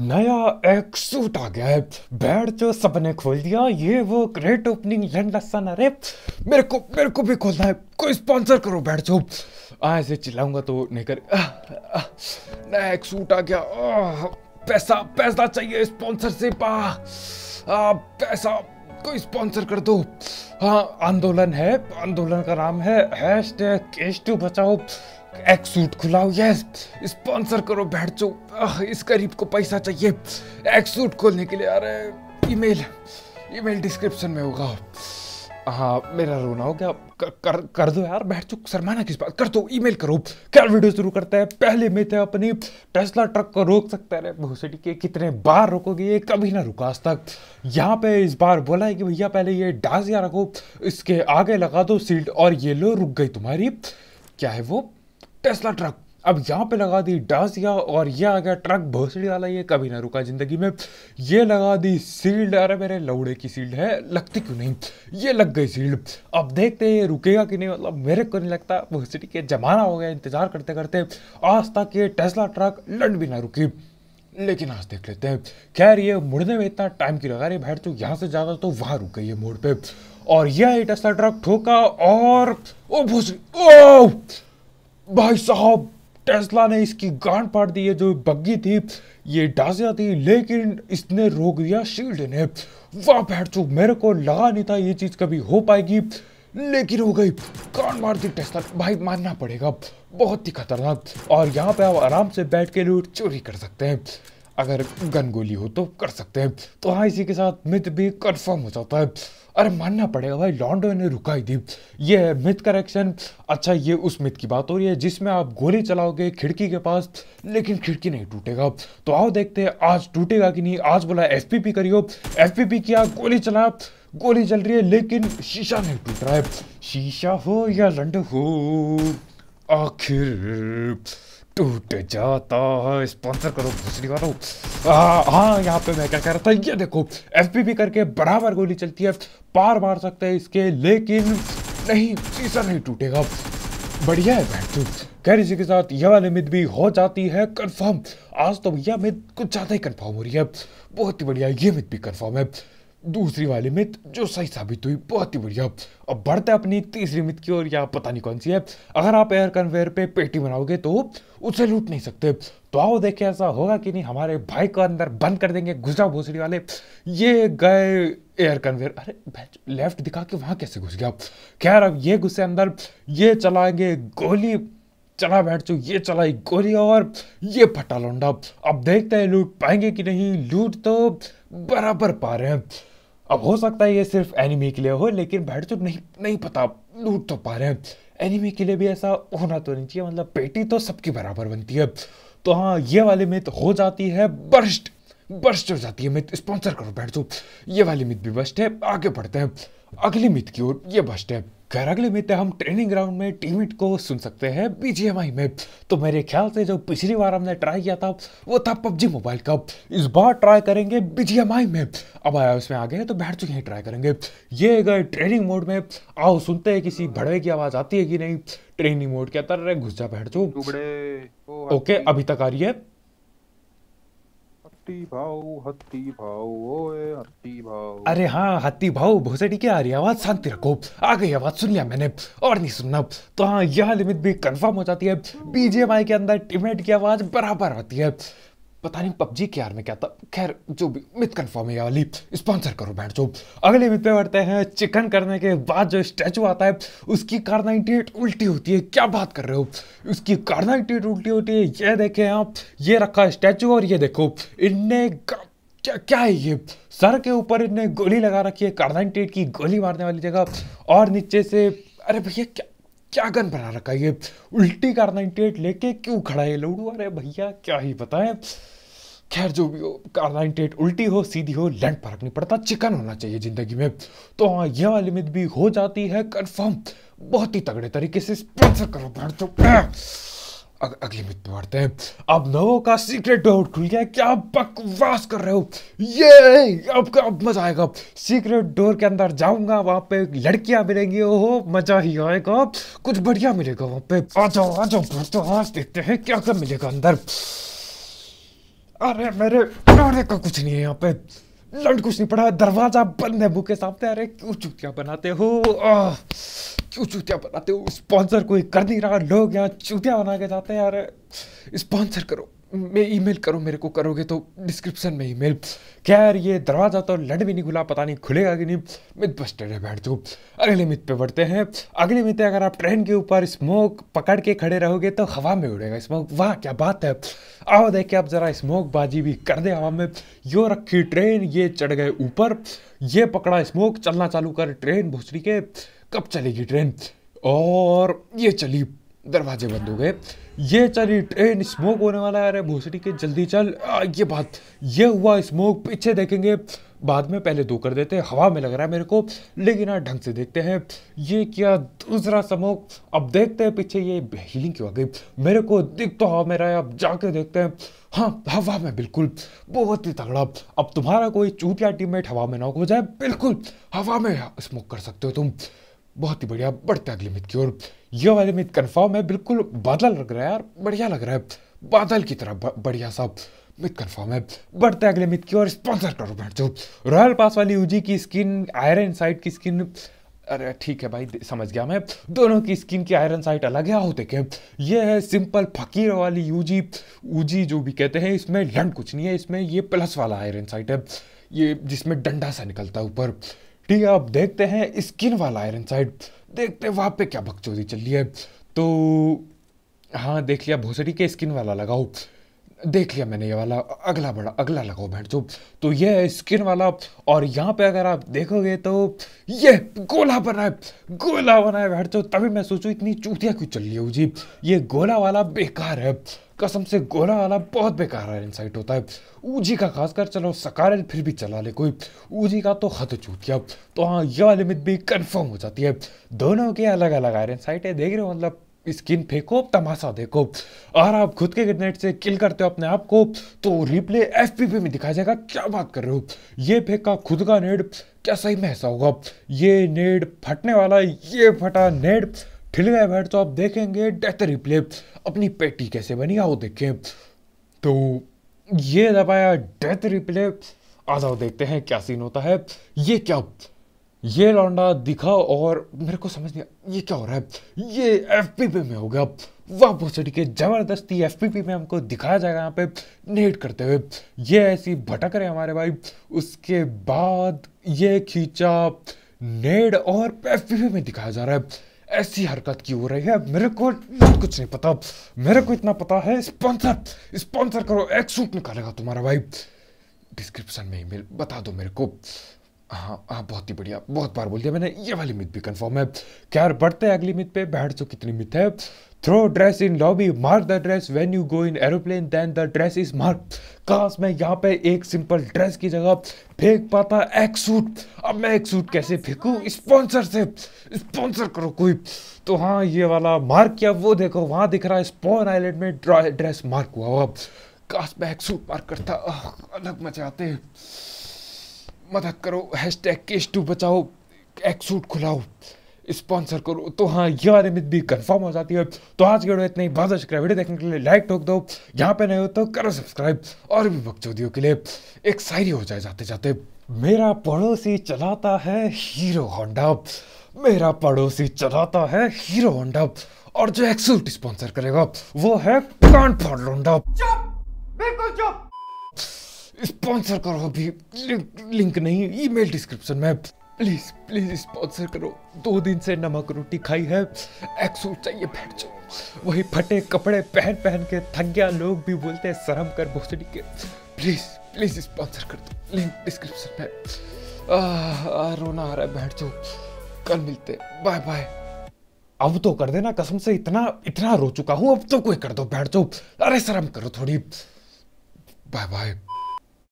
नया एक्सूट आ गया है बैट जो सबने खोल दिया ये वो ग्रेट ओपनिंग लंडसन अरे मेरे को मेरे को भी खोलना है कोई स्पॉन्सर करो बैड जो ऐसे चिल्लाऊंगा तो नहीं कर आ, आ, नया एक्सूट आ गया आ, पैसा पैसा चाहिए स्पॉन्सर से पा आ, पैसा कोई स्पॉन्सर कर दो हाँ आंदोलन है आंदोलन का नाम है हैश टैग केश टू बचाओ एक सूट खुलाओ यस स्पॉन्सर करो बैठ चो इस गरीब को पैसा चाहिए एक सूट खोलने के लिए आ रहे ईमेल ईमेल डिस्क्रिप्शन में होगा हाँ मेरा रोना हो गया कर, कर दो यार बैठ चुक सरमाना किस बात कर दो ईमेल करो क्या वीडियो शुरू करता है पहले में थे अपने टेस्ला ट्रक को रोक सकता है सिटी के कितने बार रोकोगे ये कभी ना रुका आज तक यहाँ पे इस बार बोला है कि भैया पहले ये डाजिया रखो इसके आगे लगा दो सीट और ये लो रुक गई तुम्हारी क्या है वो टेस्ला ट्रक अब यहाँ पे लगा दी डासिया और ये आ गया ट्रक भोसड़ी वाला ये कभी ना रुका जिंदगी में ये लगा दी सील्ड अरे मेरे लौड़े की सील्ड है लगती क्यों नहीं ये लग गई सील्ड अब देखते हैं ये रुकेगा कि नहीं मतलब मेरे को नहीं लगता भोसड़ी के जमाना हो गया इंतज़ार करते करते आज तक ये टेस्ला ट्रक लड़ भी ना रुकी लेकिन आज देख लेते हैं खैर ये मुड़ने में इतना टाइम की लगा रही भैर तो यहाँ से ज़्यादा तो वहाँ रुक गई है मोड़ पे और यह टेस्ला ट्रक ठोका और ओ भोसड़ी ओ भाई साहब टेस्ला ने इसकी गांड फाड़ दी है जो बग्गी थी ये डाजिया थी लेकिन इसने रोक दिया शील्ड ने वाह बैठ चुक मेरे को लगा नहीं था ये चीज़ कभी हो पाएगी लेकिन हो गई कान मार दी टेस्ला भाई मानना पड़ेगा बहुत ही खतरनाक और यहाँ पे आप आराम से बैठ के लूट चोरी कर सकते हैं अगर गनगोली हो तो कर सकते हैं तो हाँ इसी के साथ मिथ भी कन्फर्म हो जाता है अरे मानना पड़ेगा भाई लॉन्डो ने रुकाई दी ये है मिथ करेक्शन अच्छा ये उस मिथ की बात हो रही है जिसमें आप गोली चलाओगे खिड़की के पास लेकिन खिड़की नहीं टूटेगा तो आओ देखते हैं आज टूटेगा कि नहीं आज बोला एफ पी पी करियो एफ पी पी किया गोली चला गोली चल रही है लेकिन शीशा नहीं टूट रहा है शीशा हो या लंड हो आखिर टूट जाता है स्पॉन्सर करो दूसरी बार हाँ यहाँ पे मैं क्या कह रहा था ये देखो एफ करके बराबर गोली चलती है पार मार सकते हैं इसके लेकिन नहीं सीजन नहीं टूटेगा बढ़िया है भैंसू खैर इसी के साथ यह वाली मिद भी हो जाती है कंफर्म आज तो भैया मिद कुछ ज़्यादा ही कंफर्म हो रही है बहुत ही बढ़िया ये मिद भी कंफर्म है दूसरी वाली मिथ जो सही साबित हुई बहुत ही बढ़िया अब बढ़ते अपनी तीसरी मिथ की ओर या पता नहीं कौन सी है अगर आप एयर कन्वेयर पे पेटी बनाओगे तो उसे लूट नहीं सकते तो आओ देखे ऐसा होगा कि नहीं हमारे भाई को अंदर बंद कर देंगे घुसा भोसड़ी वाले ये गए एयर कन्वेयर अरे लेफ्ट दिखा के वहाँ कैसे घुस गया खैर अब ये घुसे अंदर ये चलाएंगे गोली चला बैठ चो ये चलाई गोली और ये फटा लौंडा अब देखते हैं लूट पाएंगे कि नहीं लूट तो बराबर पा रहे हैं अब हो सकता है ये सिर्फ एनिमी के लिए हो लेकिन बैठ तो नहीं नहीं पता लूट तो पा रहे हैं एनिमी के लिए भी ऐसा होना तो नहीं चाहिए मतलब पेटी तो सबकी बराबर बनती है तो हाँ ये वाली मित हो जाती है बर्स्ट बर्स्ट हो जाती है मित स्पॉन्सर करो बैठ ये वाली मित भी बस्ट है आगे बढ़ते हैं अगली मित की ओर ये बस्ट है खैर अगले में हम ट्रेनिंग ग्राउंड में टीमिट को सुन सकते हैं बीजीएमआई में तो मेरे ख्याल से जो पिछली बार हमने ट्राई किया था वो था पबजी मोबाइल का इस बार ट्राई करेंगे बीजीएमआई में अब आया उसमें आ गए तो बैठ चुके हैं ट्राई करेंगे ये गए ट्रेनिंग मोड में आओ सुनते हैं किसी भड़वे की आवाज आती है कि नहीं ट्रेनिंग मोड के अंदर घुस जा बैठ चो ओके अभी तक आ रही है हत्ती भाव हत्ती भाव ओए हत्ती भाव अरे हाँ हत्ती भाव भोसडी की आ रही आवाज शांति रखो आ गई आवाज सुन लिया मैंने और नहीं सुनना तो हाँ यह लिमिट भी कंफर्म हो जाती है बीजेएमआई के अंदर टिमेट की आवाज बराबर होती है पता नहीं पबजी के आर में क्या था खैर जो भी मिथ कन्फर्म है वाली स्पॉन्सर करो बैठ जो अगले मिथ पे बढ़ते हैं चिकन करने के बाद जो स्टैचू आता है उसकी कार्नाइटी उल्टी होती है क्या बात कर रहे हो उसकी कार्नाइटी उल्टी होती है ये देखें आप ये रखा स्टैचू और ये देखो इनने क्या क्या है ये सर के ऊपर इनने गोली लगा रखी है कार्नाइटेड की गोली मारने वाली जगह और नीचे से अरे भैया क्या क्या गन बना रखा है ये उल्टी कार्नाइटेड लेके क्यों खड़ा है लोडू अरे भैया क्या ही बताएं खैर जो भी हो कारलाइन टेट उल्टी हो सीधी हो लैंड फर्क नहीं पड़ता चिकन होना चाहिए ज़िंदगी में तो हाँ यह वाली मिथ भी हो जाती है कन्फर्म बहुत ही तगड़े तरीके से स्पॉन्सर करो ब्रांड तो अग, अगली मित पे बढ़ते हैं अब नवो का सीक्रेट डोर खुल गया क्या बकवास कर रहे हो ये अब अब मजा आएगा सीक्रेट डोर के अंदर जाऊंगा वहां पे लड़कियां मिलेंगी ओहो मजा ही आएगा कुछ बढ़िया मिलेगा वहां पे आ जाओ आ जाओ आज देखते हैं क्या क्या मिलेगा अंदर अरे मेरे पढ़ाने का कुछ नहीं है यहाँ पे लंड कुछ नहीं पढ़ा दरवाजा बंद है मुँह के सामने अरे क्यों चूतियाँ बनाते हो आ, क्यों चूतियाँ बनाते हो स्पॉन्सर कोई कर नहीं रहा लोग यहाँ चूतियाँ बना के जाते हैं अरे स्पॉन्सर करो મે ઈમેલ કરો میرےકો કરોગે તો ડિસ્ક્રિપ્શન મે ઈમેલ કે યે દરવાજા તો લડવી ની ખુલા પતા નહી ખલેગા કે નહી મિત બસ્ટર રે બડ તુ અરે લિમિત પે બડતે હે આગલી મિતે અગર આપ ટ્રેન કે ઉપર સ્મોક પકડ કે ખડે રહે હોગે તો હવા મે ઉડેગા સ્મોક વાહ ક્યા બાત હે આવો દેખ કે આપ જરા સ્મોક બાજી ભી કર દે હવા મે યોર કી ટ્રેન યે ચડ ગય ઉપર યે પકડા સ્મોક ચલના ચાલુ કર ટ્રેન ભોસરી કે કબ ચલેગી ટ્રેન ઓર યે ચલી दरवाजे बंद हो गए ये चली ट्रेन स्मोक होने वाला है अरे भोसड़ी के जल्दी चल आ, ये बात ये हुआ स्मोक पीछे देखेंगे बाद में पहले दो कर देते हवा में लग रहा है मेरे को लेकिन आज ढंग से देखते हैं ये क्या दूसरा स्मोक अब देखते हैं पीछे ये हीलिंग क्यों आ गई मेरे को दिख तो हवा मेरा अब जाके देखते हैं हाँ हवा में बिल्कुल बहुत ही तगड़ा अब तुम्हारा कोई या टीममेट हवा में नॉक हो जाए बिल्कुल हवा में स्मोक कर सकते हो तुम बहुत ही बढ़िया बढ़ते अगली मित की ओर ये वाले में कन्फर्म है बिल्कुल बादल लग रहा है यार बढ़िया लग रहा है बादल की तरह बढ़िया सा मिथ कन्फर्म है बढ़ते अगले मिथ की और स्पॉन्सर करो बैठ जाओ रॉयल पास वाली यूजी की स्किन आयरन साइड की स्किन अरे ठीक है भाई समझ गया मैं दोनों की स्किन की आयरन साइट अलग है आओ देखें ये है सिंपल फकीर वाली यूजी यूजी जो भी कहते हैं इसमें लंड कुछ नहीं है इसमें ये प्लस वाला आयरन साइट है ये जिसमें डंडा सा निकलता है ऊपर ठीक है अब देखते हैं स्किन वाला आयरन साइड देखते हैं वहाँ पे क्या भगचौदी चल रही है तो हाँ देख लिया भोसड़ी के स्किन वाला लगाओ देख लिया मैंने ये वाला अगला बड़ा अगला लगाओ भैंट जो तो ये है स्किन वाला और यहाँ पे अगर आप देखोगे तो ये गोला बना है गोला बना है भैंट जो तो तभी मैं सोचू इतनी चूतिया क्यों चल रही हूँ जी ये गोला वाला बेकार है कसम से गोला वाला बहुत बेकार आयरन साइट होता है ऊजी का खासकर चलो सकार फिर भी चला ले कोई ऊजी का तो हद चूत तो हाँ यह मित भी कन्फर्म हो जाती है दोनों के अलग अलग आयरन साइट है देख रहे हो मतलब स्किन फेंको तमाशा देखो और आप खुद के ग्रेनेड से किल करते हो अपने आप को तो रिप्ले एफ में दिखाया जाएगा क्या बात कर रहे हो ये फेंका खुद का नेड क्या सही में ऐसा होगा ये नेड फटने वाला ये फटा नेड ठिल गए बैठ तो आप देखेंगे डेथ रिप्ले अपनी पेटी कैसे बनी आओ देखें तो ये दबाया डेथ रिप्ले आ जाओ देखते हैं क्या सीन होता है ये क्या ये लौंडा दिखा और मेरे को समझ नहीं ये क्या हो रहा है ये एफ में हो गया वह बहुत के ज़बरदस्ती एफ में हमको दिखाया जाएगा यहाँ पे नेट करते हुए ये ऐसी भटक रहे हमारे भाई उसके बाद ये खींचा नेड और एफ में दिखाया जा रहा है ऐसी हरकत की हो रही है मेरे को कुछ नहीं पता मेरे को इतना पता है स्पॉन्सर स्पॉन्सर करो एक सूट निकालेगा तुम्हारा भाई डिस्क्रिप्शन में ईमेल बता दो मेरे को हाँ हाँ बहुत ही बढ़िया बहुत बार बोल दिया मैंने ये वाली मिथ भी कंफर्म है क्या बढ़ते हैं अगली मिथ पे बैठ सो कितनी मिथ है throw dress in lobby mark the dress when you go in aeroplane then the dress is mark काश मैं यहाँ पे एक सिंपल ड्रेस की जगह फेंक पाता एक सूट अब मैं एक सूट कैसे फेंकूँ स्पॉन्सर से स्पॉन्सर करो कोई तो हाँ ये वाला मार्क क्या वो देखो वहाँ दिख रहा है स्पॉन आइलैंड में ड्रेस मार्क हुआ अब काश मैं एक सूट मार्क करता अलग मजा आते मदद करो हैश टैग केश टू बचाओ एक सूट खुलाओ स्पॉन्सर करो तो हाँ ये यह अनियमित भी कन्फर्म हो जाती है तो आज के वीडियो इतना ही बहुत सब्सक्राइब अच्छा वीडियो देखने के लिए लाइक ठोक दो यहाँ पे नए हो तो करो सब्सक्राइब और भी बकचौदियों के लिए एक शायरी हो जाए जाते जाते मेरा पड़ोसी चलाता है हीरो होंडा मेरा पड़ोसी चलाता है हीरो होंडा और जो एक्सूट स्पॉन्सर करेगा वो है कान फाड़ लोंडा बिल्कुल चुप स्पॉन्सर करो अभी लिंक, नहीं ईमेल डिस्क्रिप्शन में प्लीज प्लीज स्पॉन्सर करो दो दिन से नमक रोटी खाई है एक चाहिए बैठ जाओ वही फटे कपड़े पहन पहन के थक गया लोग भी बोलते हैं शर्म कर भोसड़ी के प्लीज प्लीज स्पॉन्सर कर दो लिंक डिस्क्रिप्शन में आ, रोना आ रहा है बैठ जाओ कल मिलते बाय बाय अब तो कर देना कसम से इतना इतना रो चुका हूं अब तो कोई कर दो बैठ जाओ अरे शर्म करो थोड़ी बाय बाय